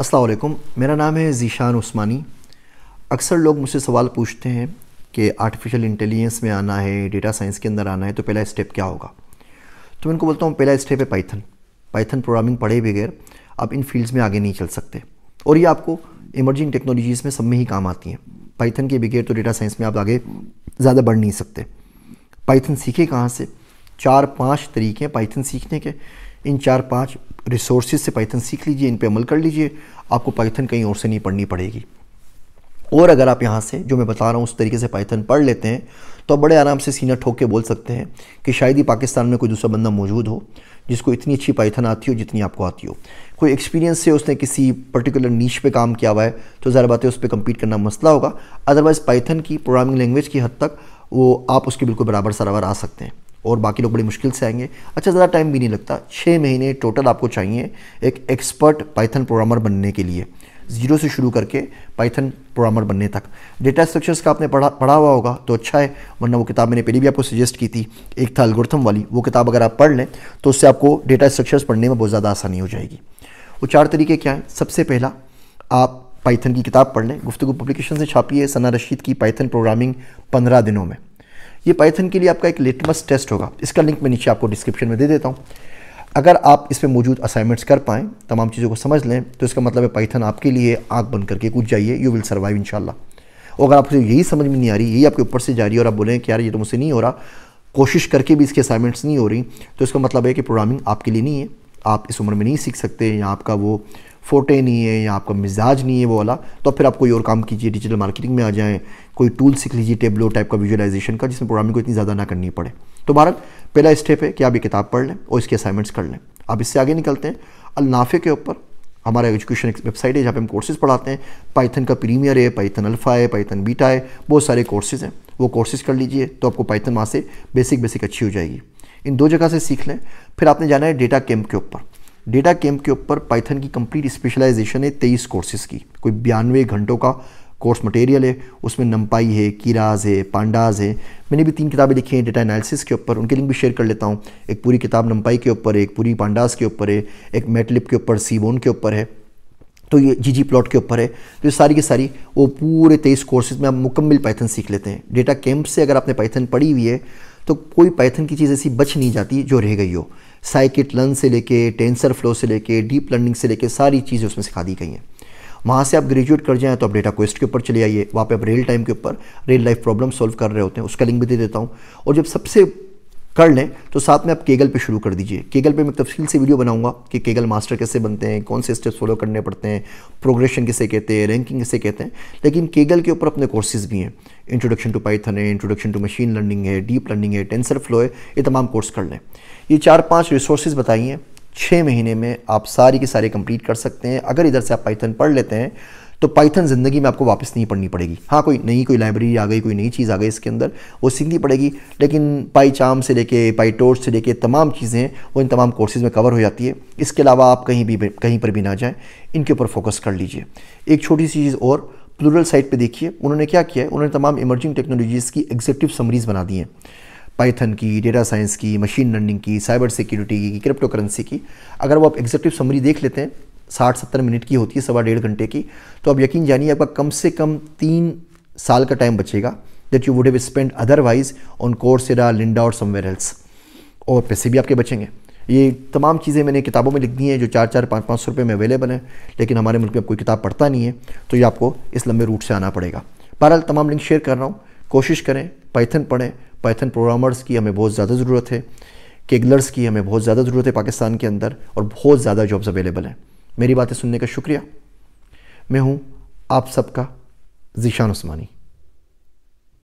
असलकुम मेरा नाम है ज़ीशान उस्मानी अक्सर लोग मुझसे सवाल पूछते हैं कि आर्टिफिशियल इंटेलिजेंस में आना है डेटा साइंस के अंदर आना है तो पहला स्टेप क्या होगा तो मैं इनको बोलता हूँ पहला स्टेप है पाइथन पाइथन प्रोग्रामिंग पढ़े बगैर आप इन फील्ड्स में आगे नहीं चल सकते और ये आपको इमर्जिंग टेक्नोलॉजीज़ में सब में ही काम आती हैं पाइथन के बगैर तो डेटा साइंस में आप आगे ज़्यादा बढ़ नहीं सकते पाइथन सीखे कहाँ से चार पाँच तरीके हैं पाइथन सीखने के इन चार पाँच रिसोर्सेज से पाइथन सीख लीजिए इन पर अमल कर लीजिए आपको पाइथन कहीं और से नहीं पढ़नी पड़ेगी और अगर आप यहाँ से जो मैं बता रहा हूँ उस तरीके से पाइथन पढ़ लेते हैं तो आप बड़े आराम से सीना ठोक के बोल सकते हैं कि शायद ही पाकिस्तान में कोई दूसरा बंदा मौजूद हो जिसको इतनी अच्छी पाइथन आती हो जितनी आपको आती हो कोई एक्सपीरियंस से उसने किसी पर्टिकुलर नीच पे काम किया हुआ है तो ज़रा बातें उस पर कम्पीट करना मसला होगा अदरवाइज़ पाइथन की प्रोग्रामिंग लैंग्वेज की हद तक वो आप उसके बिल्कुल बराबर सरावर आ सकते हैं और बाकी लोग बड़ी मुश्किल से आएंगे अच्छा ज़्यादा टाइम भी नहीं लगता छः महीने टोटल आपको चाहिए एक एक्सपर्ट पाइथन प्रोग्रामर बनने के लिए ज़ीरो से शुरू करके पाइथन प्रोग्रामर बनने तक डेटा स्ट्रक्चर्स का आपने पढ़ा पढ़ा हुआ होगा तो अच्छा है वरना वो किताब मैंने पहले भी आपको सजेस्ट की थी एक था अलगोर्थम वाली वो किताब अगर आप पढ़ लें तो उससे आपको डेटा स्ट्रक्चर्स पढ़ने में बहुत ज़्यादा आसानी हो जाएगी वो चार तरीके क्या हैं सबसे पहला आप पाइथन की किताब पढ़ लें गुफ्तु पब्लिकेशन से छापी है सना रशीद की पाइथन प्रोग्रामिंग पंद्रह दिनों में ये पाइथन के लिए आपका एक लिटमस टेस्ट होगा इसका लिंक मैं नीचे आपको डिस्क्रिप्शन में दे देता हूँ अगर आप इस पर मौजूद असाइनमेंट्स कर पाएँ तमाम चीज़ों को समझ लें तो इसका मतलब है पाइथन आपके लिए आग बन करके कूद जाइए यू विल सर्वाइव इन और अगर आपको यही समझ में नहीं आ रही यही आपके ऊपर से जा रही है और आप बोलें कि यार ये तो मुझसे नहीं हो रहा कोशिश करके भी इसके असाइनमेंट्स नहीं हो रही तो इसका मतलब है कि प्रोग्रामिंग आपके लिए नहीं है आप इस उम्र में नहीं सीख सकते या आपका वो फोटे नहीं है या आपका मिजाज नहीं है वो वाला तो फिर आप कोई और काम कीजिए डिजिटल मार्केटिंग में आ जाएँ कोई टूल सीख लीजिए टेबलो टाइप का विजुअलाइजेशन का जिसमें प्रोग्रामिंग को इतनी ज़्यादा ना करनी पड़े तो भारत पहला स्टेप है कि आप ये किताब पढ़ लें और इसके असाइनमेंट्स कर लें आप इससे आगे निकलते हैं अलनाफे के ऊपर हमारा एजुकेशन वेबसाइट है जहाँ पे हम कोर्सेज पढ़ाते हैं पाइथन का प्रीमियर है पाइथन अल्फ़ा है पाइथन बीटा है बहुत सारे कोर्सेज़ हैं वो कोर्सेज कर लीजिए तो आपको पाइथन वहाँ से बेसिक बेसिक अच्छी हो जाएगी इन दो जगह से सीख लें फिर आपने जाना है डेटा कैम्प के ऊपर डेटा कैंप के ऊपर पाइथन की कंप्लीट स्पेशलाइजेशन है तेईस कोर्सेज़ की कोई बयानवे घंटों का कोर्स मटेरियल है उसमें नंपाई है कीराज है पांडाज है मैंने भी तीन किताबें लिखी हैं डेटा एनालिसिस के ऊपर उनके लिंक भी शेयर कर लेता हूँ एक पूरी किताब नम्पाई के ऊपर है एक पूरी पांडाज के ऊपर है एक मेटलिप के ऊपर सीवोन के ऊपर है तो ये जी जी प्लॉट के ऊपर है तो ये सारी की सारी वो पूरे तेईस कोर्सेज़ में आप मुकम्मल पैथन सीख लेते हैं डेटा कैंप से अगर आपने पैथन पढ़ी हुई है तो कोई पैथन की चीज़ ऐसी बच नहीं जाती जो रह गई हो साइकिट लर्न से लेके टेंसर फ्लो से लेके डीप लर्निंग से लेके सारी चीज़ें उसमें सिखा दी गई हैं वहाँ से आप ग्रेजुएट कर जाएँ तो आप डेटा क्वेस्ट के ऊपर चले आइए वहाँ पे आप रियल टाइम के ऊपर रियल लाइफ प्रॉब्लम सॉल्व कर रहे होते हैं उसका लिंक भी दे देता हूँ और जब सबसे कर लें तो साथ में आप केगल पे शुरू कर दीजिए केगल पे मैं तफसील से वीडियो बनाऊंगा कि केगल मास्टर कैसे बनते हैं कौन से स्टेप्स फॉलो करने पड़ते हैं प्रोग्रेशन किसे कहते हैं रैंकिंग किसे कहते हैं लेकिन केगल के ऊपर अपने कोर्सेज भी हैं इंट्रोडक्शन टू पाइथन है इंट्रोडक्शन टू मशीन लर्निंग है डीप लर्निंग है टेंसर फ्लो है ये तमाम कोर्स कर लें ये चार पाँच रिसोर्सेज बताइए छः महीने में आप सारी की सारी कंप्लीट कर सकते हैं अगर इधर से आप पाइथन पढ़ लेते हैं तो पाइथन ज़िंदगी में आपको वापस नहीं पढ़नी पड़ेगी हाँ कोई नई कोई लाइब्रेरी आ गई कोई नई चीज़ आ गई इसके अंदर वो सीखनी पड़ेगी लेकिन पाई चाम से लेके पाई टोर्च से लेके तमाम चीज़ें वो इन तमाम कोर्सेज़ में कवर हो जाती है इसके अलावा आप कहीं भी कहीं पर भी ना जाएँ इनके ऊपर फोकस कर लीजिए एक छोटी सी चीज़ और प्लूरल साइट पर देखिए उन्होंने क्या किया है उन्होंने तमाम इमर्जिंग टेक्नोलॉजीज़ की एग्जेक्टिव समरीज़ बना दी हैं पाइथन की डेटा साइंस की मशीन लर्निंग की साइबर सिक्योरिटी की क्रिप्टो करेंसी की अगर वो आप एग्जेक्टिव समरी देख लेते हैं साठ सत्तर मिनट की होती है सवा डेढ़ घंटे की तो आप यकीन जानिए आपका कम से कम तीन साल का टाइम बचेगा that you would have spend otherwise on course एडा लिंडा और समवेयर एल्स और पैसे भी आपके बचेंगे ये तमाम चीज़ें मैंने किताबों में लिख दी हैं जो चार चार पाँच पाँच सौ रुपये में अवेलेबल हैं लेकिन हमारे मुल्क में कोई किताब पढ़ता नहीं है तो ये आपको इस लंबे रूट से आना पड़ेगा बहरहाल तमाम लिंक शेयर कर रहा हूँ कोशिश करें पाइथन पढ़ें पाइथन प्रोग्रामर्स की हमें बहुत ज़्यादा ज़रूरत है केगलर्स की हमें बहुत ज़्यादा ज़रूरत है पाकिस्तान के अंदर और बहुत ज़्यादा जॉब्स अवेलेबल हैं मेरी बातें सुनने का शुक्रिया मैं हूँ आप सबका जीशान उस्मानी